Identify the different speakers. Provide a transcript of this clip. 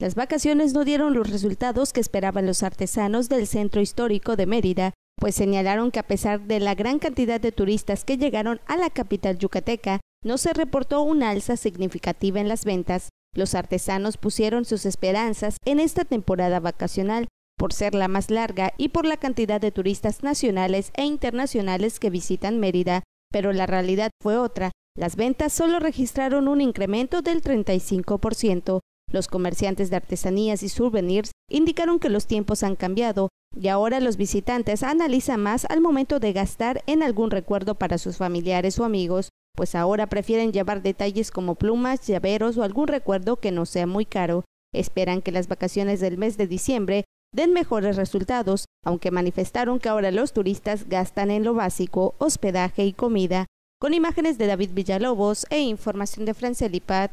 Speaker 1: Las vacaciones no dieron los resultados que esperaban los artesanos del centro histórico de Mérida, pues señalaron que a pesar de la gran cantidad de turistas que llegaron a la capital yucateca, no se reportó una alza significativa en las ventas. Los artesanos pusieron sus esperanzas en esta temporada vacacional, por ser la más larga y por la cantidad de turistas nacionales e internacionales que visitan Mérida, pero la realidad fue otra. Las ventas solo registraron un incremento del 35%, los comerciantes de artesanías y souvenirs indicaron que los tiempos han cambiado y ahora los visitantes analizan más al momento de gastar en algún recuerdo para sus familiares o amigos, pues ahora prefieren llevar detalles como plumas, llaveros o algún recuerdo que no sea muy caro. Esperan que las vacaciones del mes de diciembre den mejores resultados, aunque manifestaron que ahora los turistas gastan en lo básico, hospedaje y comida. Con imágenes de David Villalobos e información de Francia Lipat,